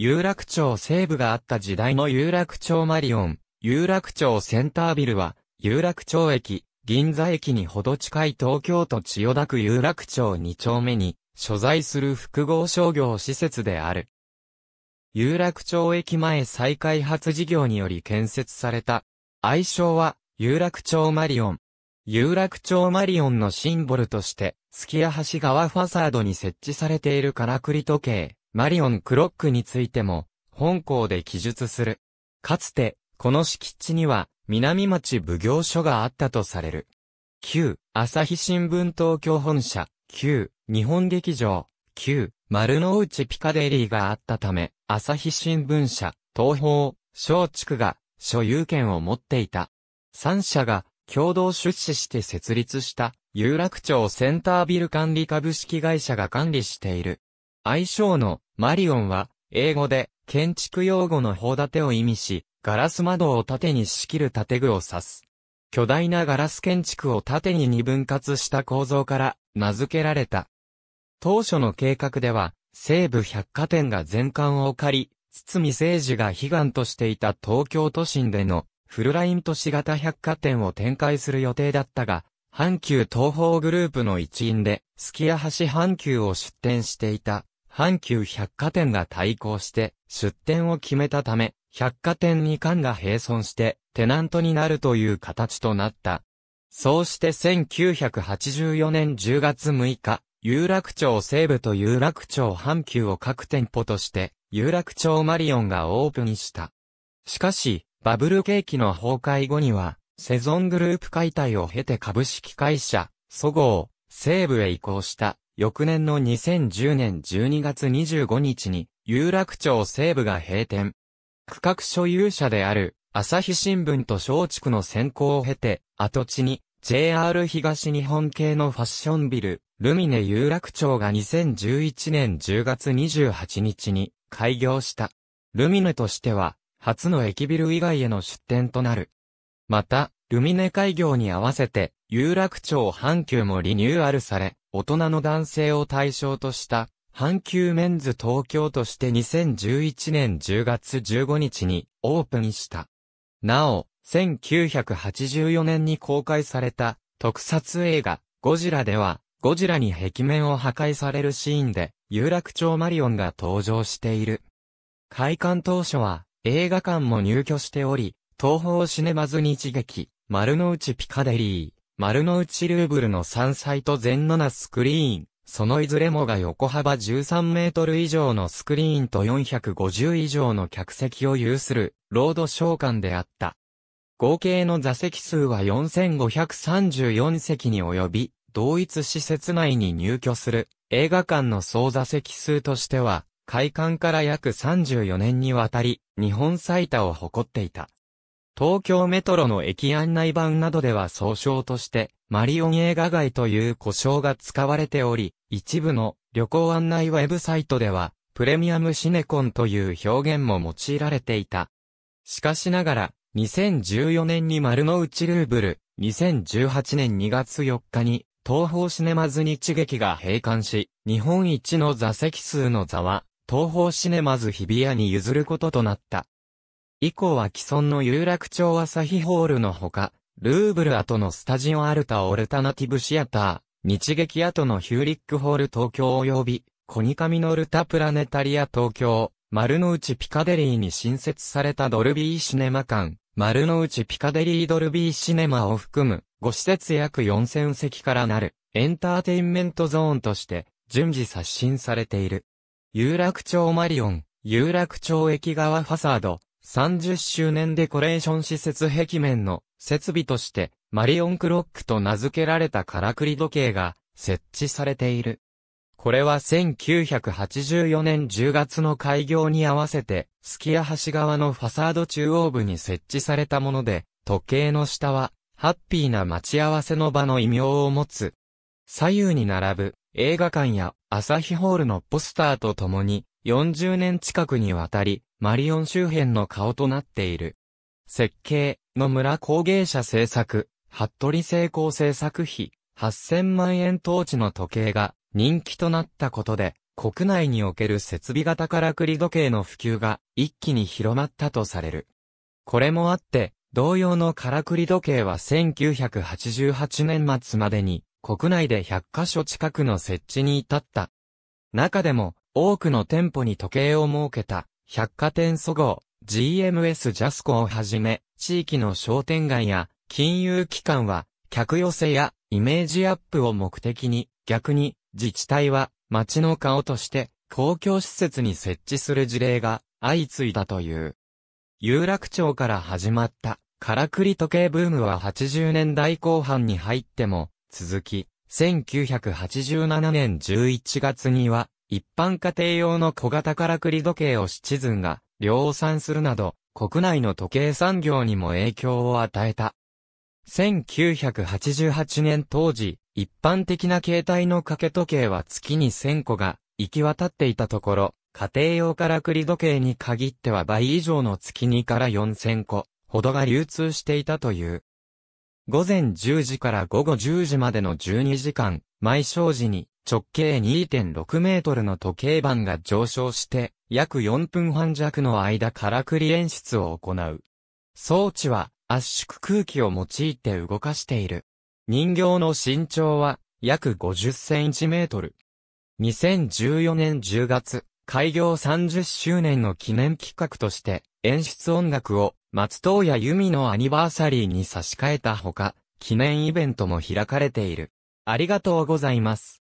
有楽町西部があった時代の有楽町マリオン、有楽町センタービルは、有楽町駅、銀座駅にほど近い東京都千代田区有楽町2丁目に、所在する複合商業施設である。有楽町駅前再開発事業により建設された。愛称は、有楽町マリオン。有楽町マリオンのシンボルとして、月や橋川ファサードに設置されているからくり時計、マリオン・クロックについても、本校で記述する。かつて、この敷地には、南町奉行所があったとされる。旧、朝日新聞東京本社、旧、日本劇場、旧、丸の内ピカデリーがあったため、朝日新聞社、東方、松竹が所有権を持っていた。三社が共同出資して設立した有楽町センタービル管理株式会社が管理している愛称のマリオンは、英語で建築用語の砲立てを意味し、ガラス窓を縦に仕切る建具を指す。巨大なガラス建築を縦に二分割した構造から名付けられた。当初の計画では、西武百貨店が全館を借り、堤誠司が悲願としていた東京都心でのフルライン都市型百貨店を展開する予定だったが、阪急東方グループの一員で、キ屋橋阪急を出店していた阪急百貨店が対抗して出店を決めたため、百貨店2館が並存してテナントになるという形となった。そうして1984年10月6日、有楽町西部と有楽町阪急を各店舗として、有楽町マリオンがオープンした。しかし、バブル景気の崩壊後には、セゾングループ解体を経て株式会社、そごう、西部へ移行した翌年の2010年12月25日に、有楽町西部が閉店。区画所有者である、朝日新聞と松竹の選考を経て、跡地に、JR 東日本系のファッションビル、ルミネ有楽町が2011年10月28日に開業した。ルミネとしては、初の駅ビル以外への出店となる。また、ルミネ開業に合わせて、有楽町阪急もリニューアルされ、大人の男性を対象とした、阪急メンズ東京として2011年10月15日にオープンした。なお、1984年に公開された特撮映画ゴジラでは、ゴジラに壁面を破壊されるシーンで、有楽町マリオンが登場している。開館当初は映画館も入居しており、東宝シネマズ日劇、丸の内ピカデリー、丸の内ルーブルのサイと全7スクリーン、そのいずれもが横幅13メートル以上のスクリーンと450以上の客席を有する、ロード商館であった。合計の座席数は4534席に及び、同一施設内に入居する映画館の総座席数としては、開館から約34年にわたり、日本最多を誇っていた。東京メトロの駅案内板などでは総称として、マリオン映画街という呼称が使われており、一部の旅行案内ウェブサイトでは、プレミアムシネコンという表現も用いられていた。しかしながら、2014年に丸の内ルーブル、2018年2月4日に、東方シネマズ日劇が閉館し、日本一の座席数の座は、東方シネマズ日比谷に譲ることとなった。以降は既存の有楽町朝日ホールのほか、ルーブル跡のスタジオアルタオルタナティブシアター、日劇跡のヒューリックホール東京及び、コニカミノルタプラネタリア東京、丸の内ピカデリーに新設されたドルビーシネマ館、丸の内ピカデリードルビーシネマを含む、5施設約4000席からなる、エンターテインメントゾーンとして、順次刷新されている。有楽町マリオン、有楽町駅側ファサード、30周年デコレーション施設壁面の設備として、マリオンクロックと名付けられたからくり時計が設置されている。これは1984年10月の開業に合わせて、スキア橋側のファサード中央部に設置されたもので、時計の下は、ハッピーな待ち合わせの場の異名を持つ。左右に並ぶ映画館や朝日ホールのポスターとともに、40年近くにわたり、マリオン周辺の顔となっている。設計、野村工芸社制作、服部成功制作費、8000万円当地の時計が人気となったことで、国内における設備型からくり時計の普及が一気に広まったとされる。これもあって、同様のからくり時計は1988年末までに国内で100カ所近くの設置に至った。中でも多くの店舗に時計を設けた百貨店そごう、GMS ジャスコをはじめ、地域の商店街や金融機関は、客寄せやイメージアップを目的に、逆に自治体は街の顔として公共施設に設置する事例が相次いだという。有楽町から始まったからくり時計ブームは80年代後半に入っても続き、1987年11月には一般家庭用の小型からくり時計をシチズンが量産するなど、国内の時計産業にも影響を与えた。1988年当時、一般的な携帯の掛け時計は月に1000個が行き渡っていたところ、家庭用からくり時計に限っては倍以上の月2から4000個ほどが流通していたという。午前10時から午後10時までの12時間、毎正時に直径2.6メートルの時計盤が上昇して、約4分半弱の間からくり演出を行う。装置は圧縮空気を用いて動かしている。人形の身長は約50センチメートル。2014年10月、開業30周年の記念企画として、演出音楽を松任谷由実のアニバーサリーに差し替えたほか、記念イベントも開かれている。ありがとうございます。